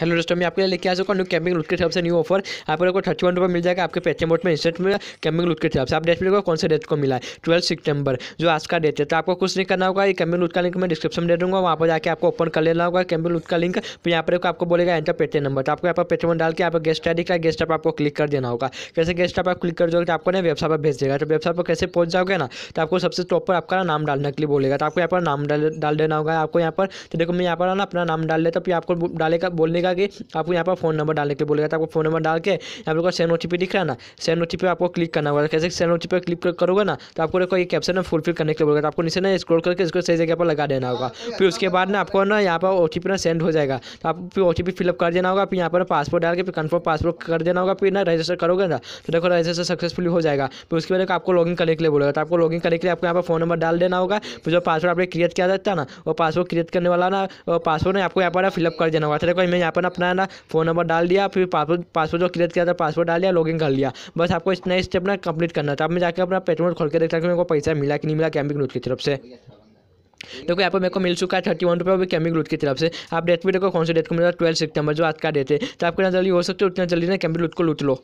hello दोस्तों मैं आपके लिए लेके आ चुका हूँ कैमिंग लूट के हिसाब से न्यू ऑफर आप लोगों को थर्टी वन रुपये मिल जाएगा आपके पेटीएम बोर्ड में इंस्टेंट में कैमिंग लूट के हिसाब से आप डेट मिलेगा कौन से डेट को मिला है ट्वेल्व सितंबर जो आज का डेट है तो आपको कुछ नहीं करना होगा ये कैम्पिंग लूट का लिंक मैं डिस्क्रिप्शन दे दूँगा वहाँ पर जाकर आपको ओपन कर लेना होगा कैमिंग लूट का लिंक फिर यहाँ पर आपको बोलेगा एंटर पेटीएम नंबर तो आपको यहाँ पर पेटीएम डाल के आप गेस्ट आई का गेस्ट आपको क्लिक कर देना होगा कैसे गेस्ट आप क्लिक कर दोगे तो आपको ना वेबसाइट पर भेज देगा तो वेबसाइट पर कैसे पहुँच जाओगे ना तो आपको सबसे टॉप पर आपका नाम डालने के लिए बोलेगा तो आपको यहाँ पर नाम डाल देना होगा आपको यहाँ पर तो देखो मैं यहाँ पर ना अपना नाम डाल लेता फिर आपको डालेगा बोलने बोलेगा कि आपको यहाँ पर फोन नंबर डालने के बोलेगा तो आपको फोन नंबर डाल के यहाँ पर सेंड ओ दिख रहा है ना सेंड ओ आपको क्लिक करना होगा तो कैसे सेंड ओ पे क्लिक करोगे ना तो आपको देखो ये कैप्शन फुलफिल करने के बोलेगा तो आपको नीचे ना स्क्रोल करके इसको सही जगह पर लगा देना होगा हाँ, फिर उसके बाद ना आपको ना यहाँ पर ओ ना सेंड हो जाएगा तो आप फिर ओ फिलअप कर देना होगा फिर यहाँ पर पासपोर्ट डाल के फिर कन्फर्म पासपोर्ट कर देना होगा फिर ना रजिस्टर करोगे ना तो देखो रजिस्टर सक्सेसफुल हो जाएगा फिर उसके बाद आपको लॉग करने के लिए बोलेगा तो आपको लॉग करने के लिए आपको यहाँ पर फोन नंबर डाल देना होगा फिर जो पासवर्ड आपने क्रिएट किया जाता है ना वो पासवर्ड क्रिएट करने वाला ना पासवर्ड आपको यहाँ पर फिलअप कर देना होगा तो देखो मैं यहाँ अपन अपना ना फ़ोन नंबर डाल दिया फिर पासवर्ड पासवर्ड जो क्रिएट किया था पासवर्ड डाल दिया लॉगिन कर लिया बस आपको इस नए स्टेप ना कंप्लीट करना था अब मैं जाकर अपना पेट्रोल खोल के देखता कि मेरे को पैसा मिला कि नहीं मिला कैम्बिक नोट की तरफ से देखो यहाँ पर मेरे को मिल चुका है थर्टी वन रुपये कैमिक लूट की तरफ से आप डेट भी देखो कौन से डेट को मिला ट्वेल्थ सितंबर जो आज का डेट है तो आपके ना जल्दी हो सकते हो उतना जल्दी ना कैमिक लूट को लूट लो